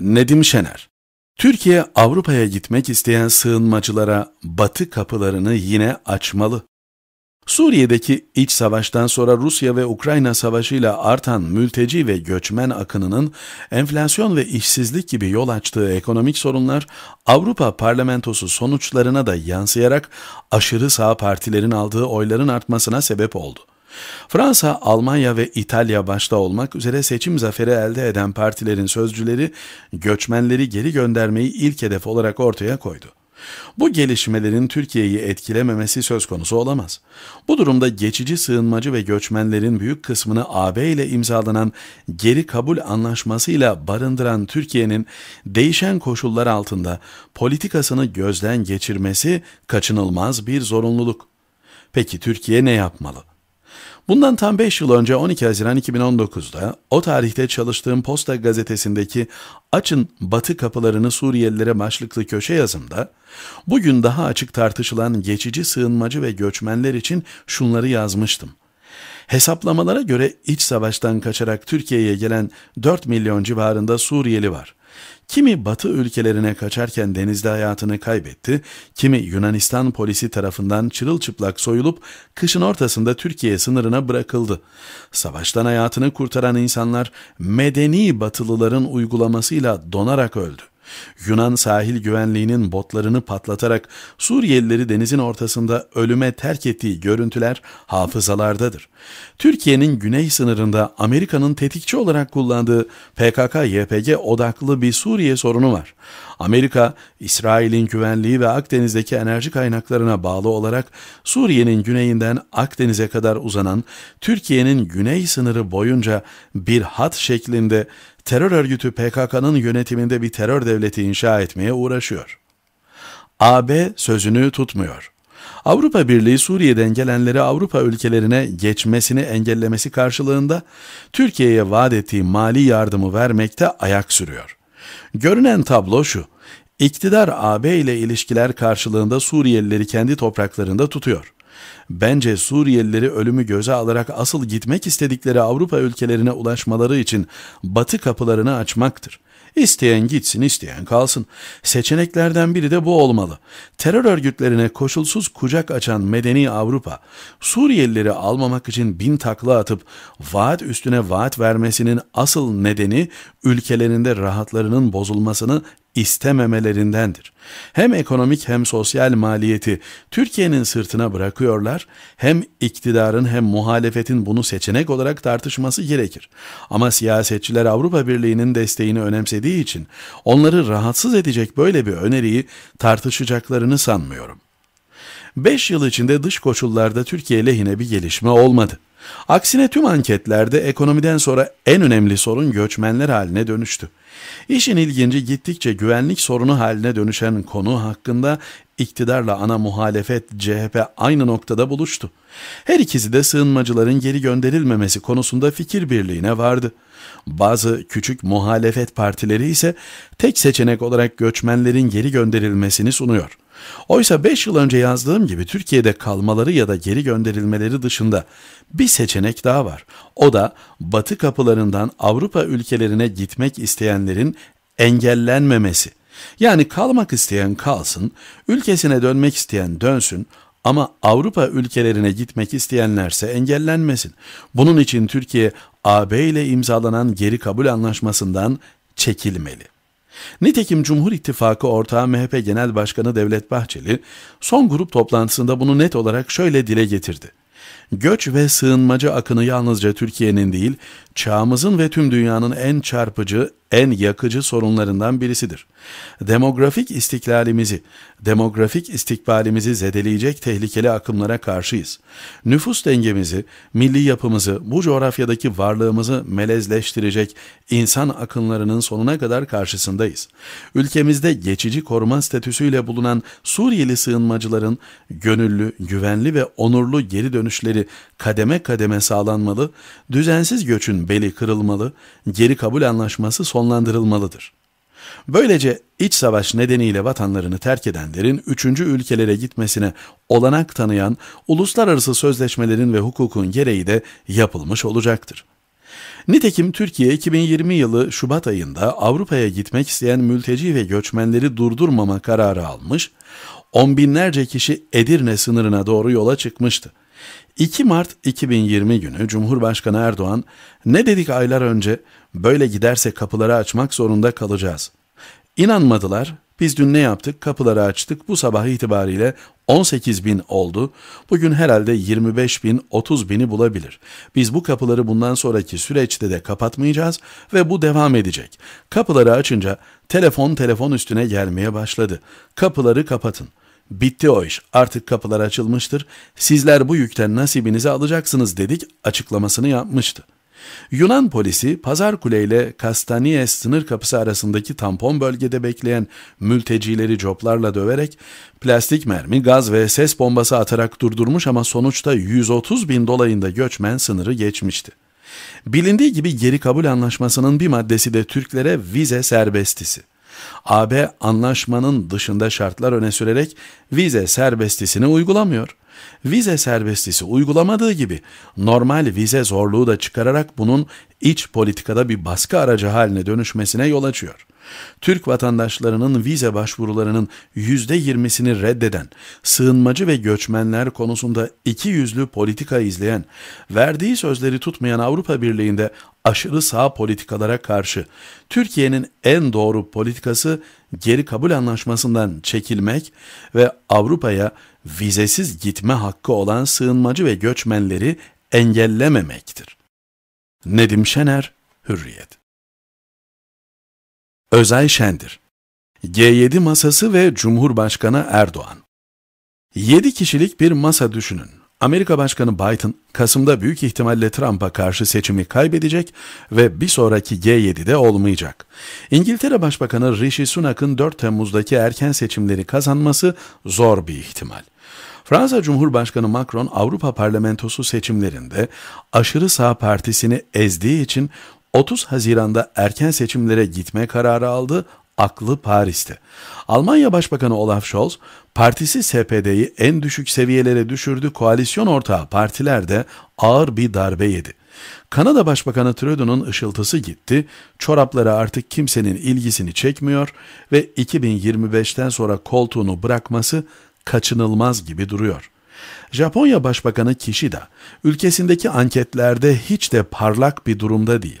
Nedim Şener Türkiye Avrupa'ya gitmek isteyen sığınmacılara batı kapılarını yine açmalı. Suriye'deki iç savaştan sonra Rusya ve Ukrayna savaşıyla artan mülteci ve göçmen akınının enflasyon ve işsizlik gibi yol açtığı ekonomik sorunlar Avrupa parlamentosu sonuçlarına da yansıyarak aşırı sağ partilerin aldığı oyların artmasına sebep oldu. Fransa, Almanya ve İtalya başta olmak üzere seçim zaferi elde eden partilerin sözcüleri göçmenleri geri göndermeyi ilk hedef olarak ortaya koydu. Bu gelişmelerin Türkiye'yi etkilememesi söz konusu olamaz. Bu durumda geçici sığınmacı ve göçmenlerin büyük kısmını AB ile imzalanan geri kabul anlaşmasıyla barındıran Türkiye'nin değişen koşullar altında politikasını gözden geçirmesi kaçınılmaz bir zorunluluk. Peki Türkiye ne yapmalı? Bundan tam 5 yıl önce 12 Haziran 2019'da o tarihte çalıştığım Posta gazetesindeki Açın Batı Kapılarını Suriyelilere başlıklı köşe yazımda bugün daha açık tartışılan geçici sığınmacı ve göçmenler için şunları yazmıştım. Hesaplamalara göre iç savaştan kaçarak Türkiye'ye gelen 4 milyon civarında Suriyeli var. Kimi batı ülkelerine kaçarken denizde hayatını kaybetti, kimi Yunanistan polisi tarafından çırılçıplak soyulup kışın ortasında Türkiye sınırına bırakıldı. Savaştan hayatını kurtaran insanlar medeni batılıların uygulamasıyla donarak öldü. Yunan sahil güvenliğinin botlarını patlatarak Suriyelileri denizin ortasında ölüme terk ettiği görüntüler hafızalardadır. Türkiye'nin güney sınırında Amerika'nın tetikçi olarak kullandığı PKK-YPG odaklı bir Suriye sorunu var. Amerika, İsrail'in güvenliği ve Akdeniz'deki enerji kaynaklarına bağlı olarak Suriye'nin güneyinden Akdeniz'e kadar uzanan Türkiye'nin güney sınırı boyunca bir hat şeklinde terör örgütü PKK'nın yönetiminde bir terör devleti inşa etmeye uğraşıyor. AB sözünü tutmuyor. Avrupa Birliği Suriye'den gelenleri Avrupa ülkelerine geçmesini engellemesi karşılığında Türkiye'ye vaat ettiği mali yardımı vermekte ayak sürüyor. Görünen tablo şu. İktidar AB ile ilişkiler karşılığında Suriyelileri kendi topraklarında tutuyor. Bence Suriyelileri ölümü göze alarak asıl gitmek istedikleri Avrupa ülkelerine ulaşmaları için batı kapılarını açmaktır. İsteyen gitsin, isteyen kalsın. Seçeneklerden biri de bu olmalı. Terör örgütlerine koşulsuz kucak açan medeni Avrupa, Suriyelileri almamak için bin takla atıp vaat üstüne vaat vermesinin asıl nedeni ülkelerinde rahatlarının bozulmasını istememelerindendir. Hem ekonomik hem sosyal maliyeti Türkiye'nin sırtına bırakıyorlar, hem iktidarın hem muhalefetin bunu seçenek olarak tartışması gerekir. Ama siyasetçiler Avrupa Birliği'nin desteğini önemsediği için onları rahatsız edecek böyle bir öneriyi tartışacaklarını sanmıyorum. 5 yıl içinde dış koşullarda Türkiye lehine bir gelişme olmadı. Aksine tüm anketlerde ekonomiden sonra en önemli sorun göçmenler haline dönüştü. İşin ilginci gittikçe güvenlik sorunu haline dönüşen konu hakkında iktidarla ana muhalefet CHP aynı noktada buluştu. Her ikisi de sığınmacıların geri gönderilmemesi konusunda fikir birliğine vardı. Bazı küçük muhalefet partileri ise tek seçenek olarak göçmenlerin geri gönderilmesini sunuyor. Oysa 5 yıl önce yazdığım gibi Türkiye'de kalmaları ya da geri gönderilmeleri dışında bir seçenek daha var. O da batı kapılarından Avrupa ülkelerine gitmek isteyenlerin engellenmemesi. Yani kalmak isteyen kalsın, ülkesine dönmek isteyen dönsün ama Avrupa ülkelerine gitmek isteyenlerse engellenmesin. Bunun için Türkiye AB ile imzalanan geri kabul anlaşmasından çekilmeli. Nitekim Cumhur İttifakı ortağı MHP Genel Başkanı Devlet Bahçeli son grup toplantısında bunu net olarak şöyle dile getirdi. Göç ve sığınmacı akını yalnızca Türkiye'nin değil, çağımızın ve tüm dünyanın en çarpıcı, en yakıcı sorunlarından birisidir. Demografik istiklalimizi, demografik istikbalimizi zedeleyecek tehlikeli akımlara karşıyız. Nüfus dengemizi, milli yapımızı, bu coğrafyadaki varlığımızı melezleştirecek insan akınlarının sonuna kadar karşısındayız. Ülkemizde geçici koruma statüsüyle bulunan Suriyeli sığınmacıların gönüllü, güvenli ve onurlu geri dönüşleri kademe kademe sağlanmalı, düzensiz göçün beli kırılmalı, geri kabul anlaşması sonlandırılmalıdır. Böylece iç savaş nedeniyle vatanlarını terk edenlerin üçüncü ülkelere gitmesine olanak tanıyan uluslararası sözleşmelerin ve hukukun gereği de yapılmış olacaktır. Nitekim Türkiye 2020 yılı Şubat ayında Avrupa'ya gitmek isteyen mülteci ve göçmenleri durdurmama kararı almış, on binlerce kişi Edirne sınırına doğru yola çıkmıştı. 2 Mart 2020 günü Cumhurbaşkanı Erdoğan ne dedik aylar önce böyle giderse kapıları açmak zorunda kalacağız. İnanmadılar. Biz dün ne yaptık? Kapıları açtık. Bu sabah itibariyle 18 bin oldu. Bugün herhalde 25 bin, 30 bini bulabilir. Biz bu kapıları bundan sonraki süreçte de kapatmayacağız ve bu devam edecek. Kapıları açınca telefon telefon üstüne gelmeye başladı. Kapıları kapatın.'' bitti o iş artık kapılar açılmıştır sizler bu yükten nasibinizi alacaksınız dedik açıklamasını yapmıştı. Yunan polisi Pazar Kule ile Kastaniye sınır kapısı arasındaki tampon bölgede bekleyen mültecileri coplarla döverek plastik mermi, gaz ve ses bombası atarak durdurmuş ama sonuçta 130 bin dolayında göçmen sınırı geçmişti. Bilindiği gibi geri kabul anlaşmasının bir maddesi de Türklere vize serbestisi. AB anlaşmanın dışında şartlar öne sürerek vize serbestisini uygulamıyor. Vize serbestisi uygulamadığı gibi normal vize zorluğu da çıkararak bunun iç politikada bir baskı aracı haline dönüşmesine yol açıyor. Türk vatandaşlarının vize başvurularının %20'sini reddeden, sığınmacı ve göçmenler konusunda iki yüzlü politika izleyen, verdiği sözleri tutmayan Avrupa Birliği'nde aşırı sağ politikalara karşı Türkiye'nin en doğru politikası geri kabul anlaşmasından çekilmek ve Avrupa'ya vizesiz gitme hakkı olan sığınmacı ve göçmenleri engellememektir. Nedim Şener, Hürriyet Özay Şendir, G7 masası ve Cumhurbaşkanı Erdoğan. 7 kişilik bir masa düşünün. Amerika Başkanı Biden, Kasım'da büyük ihtimalle Trump'a karşı seçimi kaybedecek ve bir sonraki G7'de olmayacak. İngiltere Başbakanı Rishi Sunak'ın 4 Temmuz'daki erken seçimleri kazanması zor bir ihtimal. Fransa Cumhurbaşkanı Macron Avrupa Parlamentosu seçimlerinde aşırı sağ partisini ezdiği için 30 Haziran'da erken seçimlere gitme kararı aldı, aklı Paris'te. Almanya Başbakanı Olaf Scholz, partisi SPD'yi en düşük seviyelere düşürdü, koalisyon ortağı partiler de ağır bir darbe yedi. Kanada Başbakanı Trudeau'nun ışıltısı gitti, çorapları artık kimsenin ilgisini çekmiyor ve 2025'ten sonra koltuğunu bırakması kaçınılmaz gibi duruyor. Japonya Başbakanı Kishida, ülkesindeki anketlerde hiç de parlak bir durumda değil.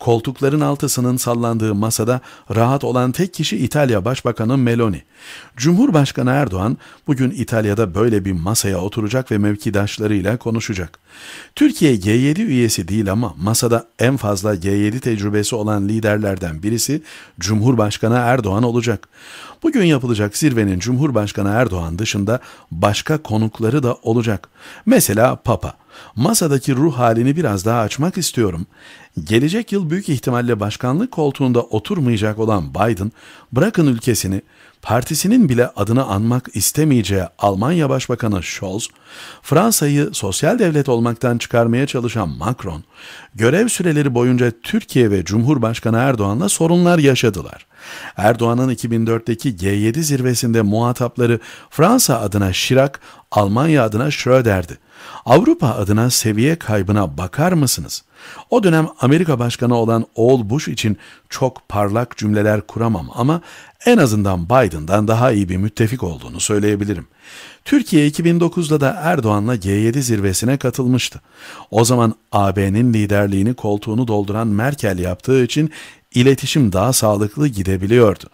Koltukların altısının sallandığı masada rahat olan tek kişi İtalya Başbakanı Meloni. Cumhurbaşkanı Erdoğan bugün İtalya'da böyle bir masaya oturacak ve mevkidaşlarıyla konuşacak. Türkiye G7 üyesi değil ama masada en fazla G7 tecrübesi olan liderlerden birisi Cumhurbaşkanı Erdoğan olacak. Bugün yapılacak zirvenin Cumhurbaşkanı Erdoğan dışında başka konukları da olacak. Mesela Papa. Masadaki ruh halini biraz daha açmak istiyorum. Gelecek yıl büyük ihtimalle başkanlık koltuğunda oturmayacak olan Biden, bırakın ülkesini, partisinin bile adını anmak istemeyeceği Almanya Başbakanı Scholz, Fransa'yı sosyal devlet olmaktan çıkarmaya çalışan Macron, görev süreleri boyunca Türkiye ve Cumhurbaşkanı Erdoğan'la sorunlar yaşadılar. Erdoğan'ın 2004'teki G7 zirvesinde muhatapları Fransa adına Şirak, Almanya adına Schröder'di. Avrupa adına seviye kaybına bakar mısınız? O dönem Amerika Başkanı olan Oğul Bush için çok parlak cümleler kuramam ama en azından Biden'dan daha iyi bir müttefik olduğunu söyleyebilirim. Türkiye 2009'da da Erdoğan'la G7 zirvesine katılmıştı. O zaman AB'nin liderliğini koltuğunu dolduran Merkel yaptığı için iletişim daha sağlıklı gidebiliyordu.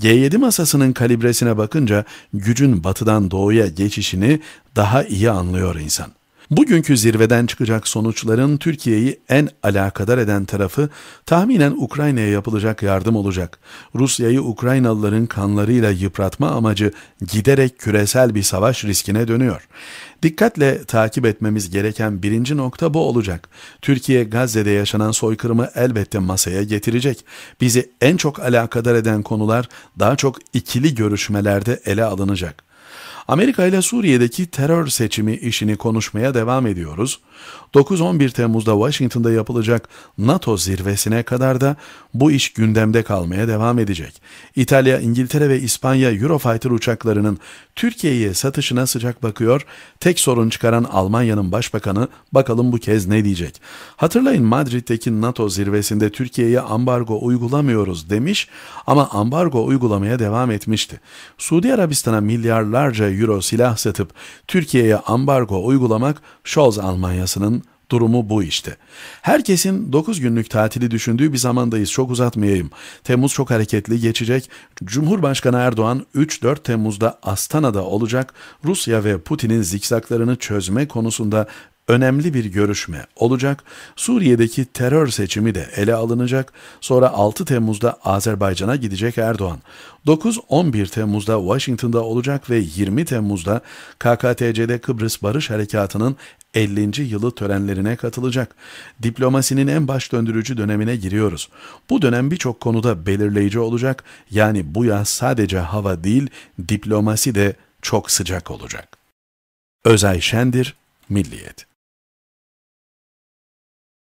G7 masasının kalibresine bakınca gücün batıdan doğuya geçişini daha iyi anlıyor insan. Bugünkü zirveden çıkacak sonuçların Türkiye'yi en alakadar eden tarafı tahminen Ukrayna'ya yapılacak yardım olacak. Rusya'yı Ukraynalıların kanlarıyla yıpratma amacı giderek küresel bir savaş riskine dönüyor. Dikkatle takip etmemiz gereken birinci nokta bu olacak. Türkiye Gazze'de yaşanan soykırımı elbette masaya getirecek. Bizi en çok alakadar eden konular daha çok ikili görüşmelerde ele alınacak. Amerika ile Suriye'deki terör seçimi işini konuşmaya devam ediyoruz. 9-11 Temmuz'da Washington'da yapılacak NATO zirvesine kadar da bu iş gündemde kalmaya devam edecek. İtalya, İngiltere ve İspanya Eurofighter uçaklarının Türkiye'ye satışına sıcak bakıyor. Tek sorun çıkaran Almanya'nın başbakanı bakalım bu kez ne diyecek. Hatırlayın Madrid'deki NATO zirvesinde Türkiye'ye ambargo uygulamıyoruz demiş ama ambargo uygulamaya devam etmişti. Suudi Arabistan'a milyarlarca euro silah satıp Türkiye'ye ambargo uygulamak Scholz Almanyası'nın durumu bu işte. Herkesin 9 günlük tatili düşündüğü bir zamandayız. Çok uzatmayayım. Temmuz çok hareketli geçecek. Cumhurbaşkanı Erdoğan 3-4 Temmuz'da Astana'da olacak. Rusya ve Putin'in zikzaklarını çözme konusunda önemli bir görüşme olacak. Suriye'deki terör seçimi de ele alınacak. Sonra 6 Temmuz'da Azerbaycan'a gidecek Erdoğan. 9-11 Temmuz'da Washington'da olacak ve 20 Temmuz'da KKTC'de Kıbrıs Barış Harekatı'nın 50. yılı törenlerine katılacak. Diplomasinin en baş döndürücü dönemine giriyoruz. Bu dönem birçok konuda belirleyici olacak. Yani bu yaz sadece hava değil, diplomasi de çok sıcak olacak. Özay Şendir, Milliyet